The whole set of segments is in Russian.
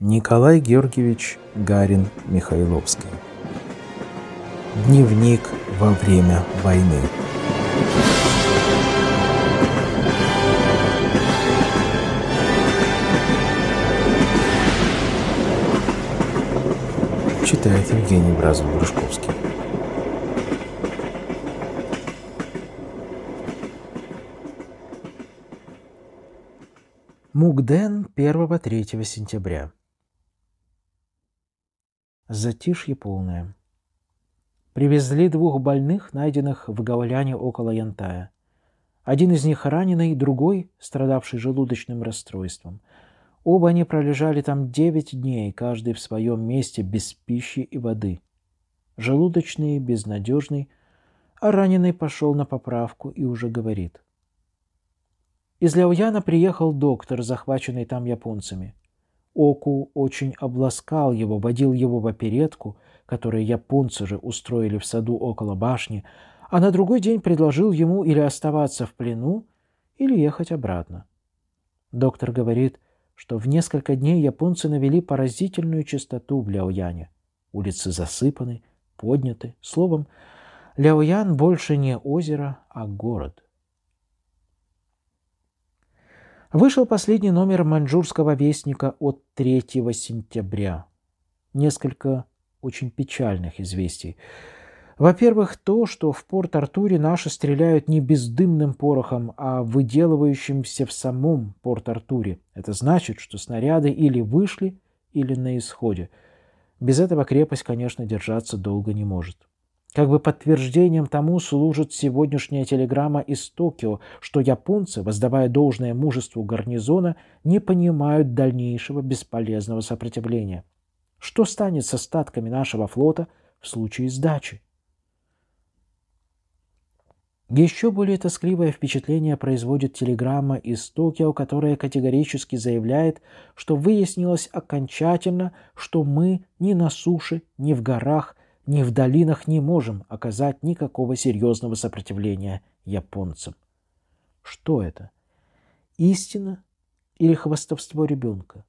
Николай Георгиевич Гарин Михайловский. Дневник во время войны. Читает Евгений Бразов-Грушковский. Мугден 1-3 сентября. Затишье полное. Привезли двух больных, найденных в Гаваляне около Янтая. Один из них раненый, другой, страдавший желудочным расстройством. Оба они пролежали там девять дней, каждый в своем месте, без пищи и воды. Желудочный, безнадежный, а раненый пошел на поправку и уже говорит. Из Ляуяна приехал доктор, захваченный там японцами. Оку очень обласкал его, водил его в оперетку, которую японцы же устроили в саду около башни, а на другой день предложил ему или оставаться в плену, или ехать обратно. Доктор говорит, что в несколько дней японцы навели поразительную чистоту в Ляояне. Улицы засыпаны, подняты. Словом, Ляоян больше не озеро, а город. Вышел последний номер маньчжурского вестника от 3 сентября. Несколько очень печальных известий. Во-первых, то, что в порт Артуре наши стреляют не бездымным порохом, а выделывающимся в самом порт Артуре. Это значит, что снаряды или вышли, или на исходе. Без этого крепость, конечно, держаться долго не может. Как бы подтверждением тому служит сегодняшняя телеграмма из Токио, что японцы, воздавая должное мужеству гарнизона, не понимают дальнейшего бесполезного сопротивления. Что станет с остатками нашего флота в случае сдачи? Еще более тоскливое впечатление производит телеграмма из Токио, которая категорически заявляет, что выяснилось окончательно, что мы ни на суше, ни в горах – ни в долинах не можем оказать никакого серьезного сопротивления японцам. Что это? Истина или хвастовство ребенка?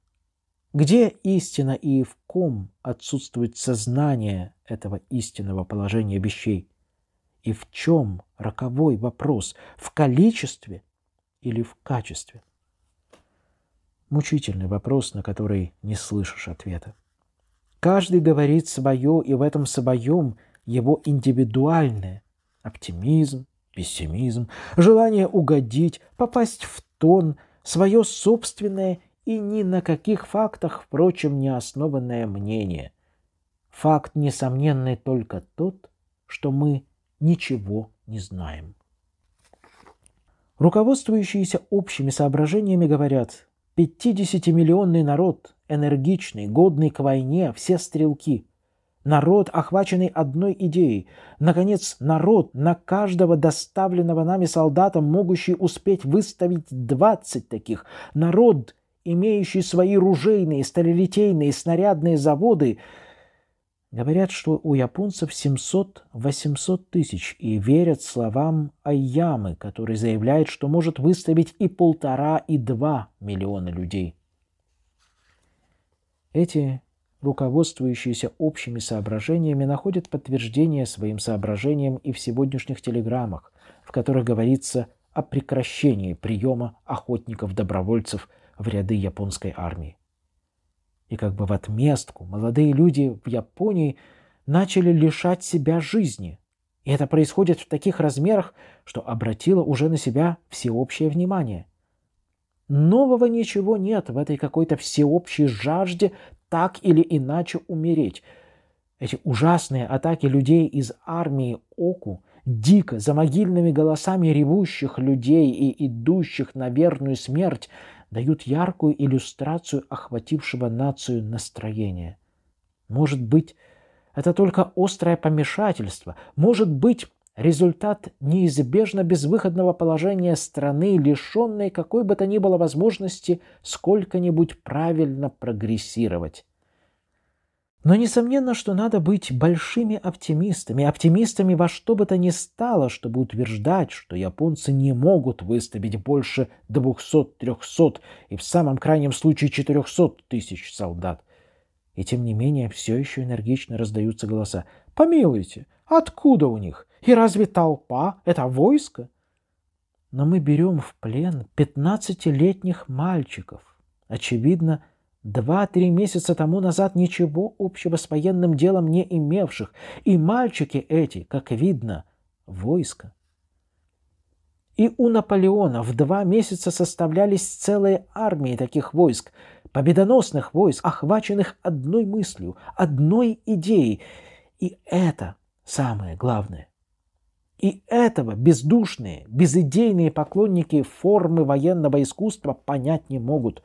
Где истина и в ком отсутствует сознание этого истинного положения вещей? И в чем роковой вопрос? В количестве или в качестве? Мучительный вопрос, на который не слышишь ответа. Каждый говорит свое, и в этом своем его индивидуальное – оптимизм, пессимизм, желание угодить, попасть в тон, свое собственное и ни на каких фактах, впрочем, не основанное мнение. Факт несомненный только тот, что мы ничего не знаем. Руководствующиеся общими соображениями говорят, 50-миллионный народ – энергичный, годный к войне, все стрелки. Народ, охваченный одной идеей. Наконец, народ, на каждого доставленного нами солдата, могущий успеть выставить 20 таких. Народ, имеющий свои ружейные, сталелитейные, снарядные заводы. Говорят, что у японцев 700-800 тысяч и верят словам Айямы, который заявляет, что может выставить и полтора, и два миллиона людей. Эти, руководствующиеся общими соображениями, находят подтверждение своим соображениям и в сегодняшних телеграммах, в которых говорится о прекращении приема охотников-добровольцев в ряды японской армии. И как бы в отместку молодые люди в Японии начали лишать себя жизни. И это происходит в таких размерах, что обратило уже на себя всеобщее внимание – Нового ничего нет в этой какой-то всеобщей жажде так или иначе умереть. Эти ужасные атаки людей из армии Оку, дико, за могильными голосами ревущих людей и идущих на верную смерть, дают яркую иллюстрацию охватившего нацию настроения. Может быть, это только острое помешательство, может быть, результат неизбежно безвыходного положения страны, лишенной какой бы то ни было возможности сколько-нибудь правильно прогрессировать. Но несомненно, что надо быть большими оптимистами, оптимистами во что бы то ни стало, чтобы утверждать, что японцы не могут выставить больше 200-300 и в самом крайнем случае 400 тысяч солдат. И тем не менее все еще энергично раздаются голоса. «Помилуйте! Откуда у них? И разве толпа – это войско? Но мы берем в плен пятнадцатилетних мальчиков. Очевидно, два-три месяца тому назад ничего общего с военным делом не имевших. И мальчики эти, как видно, войско. И у Наполеона в два месяца составлялись целые армии таких войск, победоносных войск, охваченных одной мыслью, одной идеей. И это самое главное. И этого бездушные, безидейные поклонники формы военного искусства понять не могут.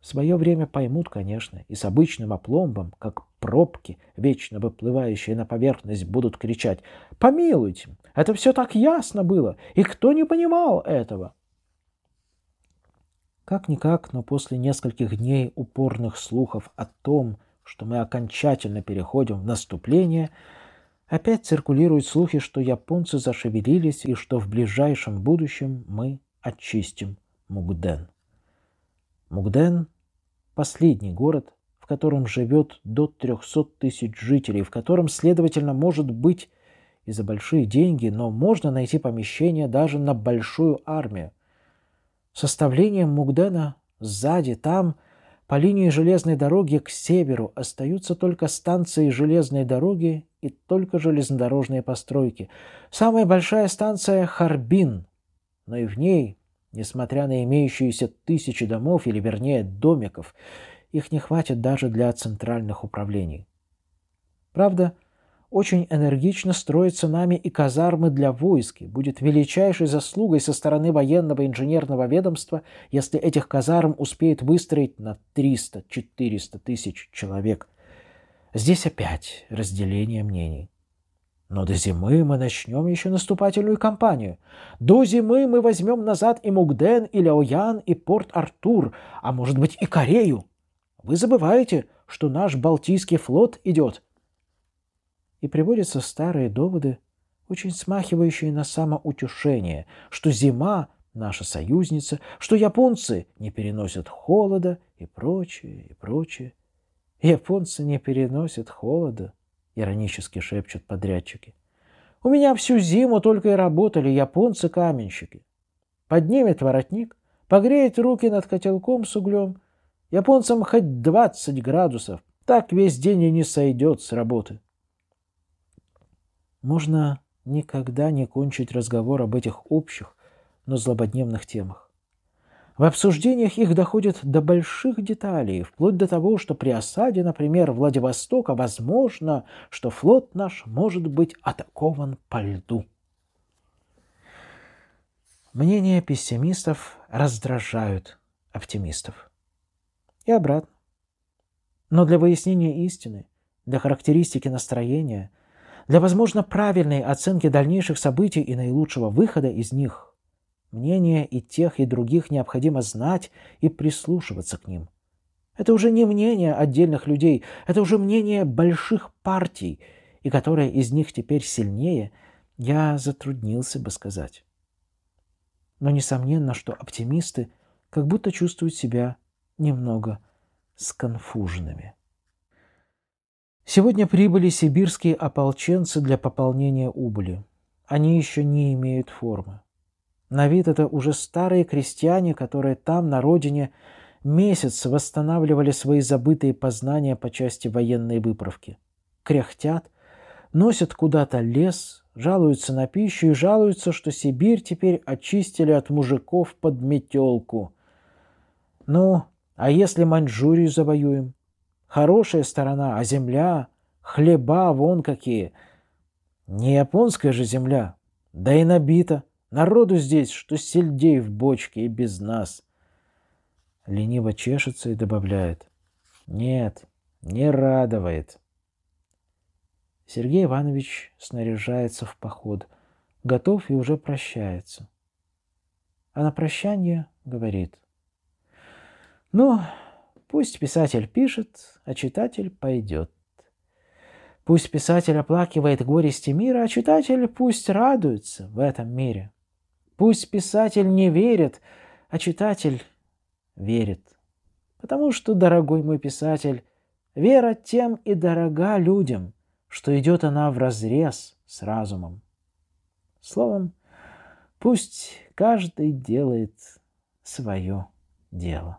В свое время поймут, конечно, и с обычным опломбом, как пробки, вечно выплывающие на поверхность, будут кричать «Помилуйте! Это все так ясно было! И кто не понимал этого?» Как-никак, но после нескольких дней упорных слухов о том, что мы окончательно переходим в наступление – Опять циркулируют слухи, что японцы зашевелились и что в ближайшем будущем мы очистим Мугден. Мугден – последний город, в котором живет до 300 тысяч жителей, в котором, следовательно, может быть и за большие деньги, но можно найти помещение даже на большую армию. Составление Мугдена сзади, там – по линии железной дороги к северу остаются только станции железной дороги и только железнодорожные постройки. Самая большая станция – Харбин, но и в ней, несмотря на имеющиеся тысячи домов, или вернее домиков, их не хватит даже для центральных управлений. Правда – очень энергично строятся нами и казармы для войск, и будет величайшей заслугой со стороны военного инженерного ведомства, если этих казарм успеет выстроить на 300-400 тысяч человек. Здесь опять разделение мнений. Но до зимы мы начнем еще наступательную кампанию. До зимы мы возьмем назад и Мугден, и Ляоян, и Порт-Артур, а может быть и Корею. Вы забываете, что наш Балтийский флот идет – и приводятся старые доводы, очень смахивающие на самоутешение, что зима – наша союзница, что японцы не переносят холода и прочее, и прочее. «Японцы не переносят холода», — иронически шепчут подрядчики. «У меня всю зиму только и работали японцы-каменщики. Поднимет воротник, погреет руки над котелком с углем. Японцам хоть 20 градусов, так весь день и не сойдет с работы». Можно никогда не кончить разговор об этих общих, но злободневных темах. В обсуждениях их доходят до больших деталей, вплоть до того, что при осаде, например, Владивостока возможно, что флот наш может быть атакован по льду. Мнения пессимистов раздражают оптимистов. И обратно. Но для выяснения истины, для характеристики настроения – для, возможно, правильной оценки дальнейших событий и наилучшего выхода из них, мнение и тех, и других необходимо знать и прислушиваться к ним. Это уже не мнение отдельных людей, это уже мнение больших партий, и которая из них теперь сильнее, я затруднился бы сказать. Но несомненно, что оптимисты как будто чувствуют себя немного сконфуженными. Сегодня прибыли сибирские ополченцы для пополнения убыли. Они еще не имеют формы. На вид это уже старые крестьяне, которые там, на родине, месяц восстанавливали свои забытые познания по части военной выправки. Кряхтят, носят куда-то лес, жалуются на пищу и жалуются, что Сибирь теперь очистили от мужиков под метелку. Ну, а если Маньчжурию завоюем? Хорошая сторона, а земля, хлеба вон какие. Не японская же земля, да и набита. Народу здесь, что сельдей в бочке и без нас. Лениво чешется и добавляет. Нет, не радует. Сергей Иванович снаряжается в поход, готов и уже прощается. А на прощание говорит. Ну, Пусть писатель пишет, а читатель пойдет. Пусть писатель оплакивает горести мира, а читатель пусть радуется в этом мире. Пусть писатель не верит, а читатель верит. Потому что, дорогой мой писатель, вера тем и дорога людям, что идет она в разрез с разумом. Словом, пусть каждый делает свое дело.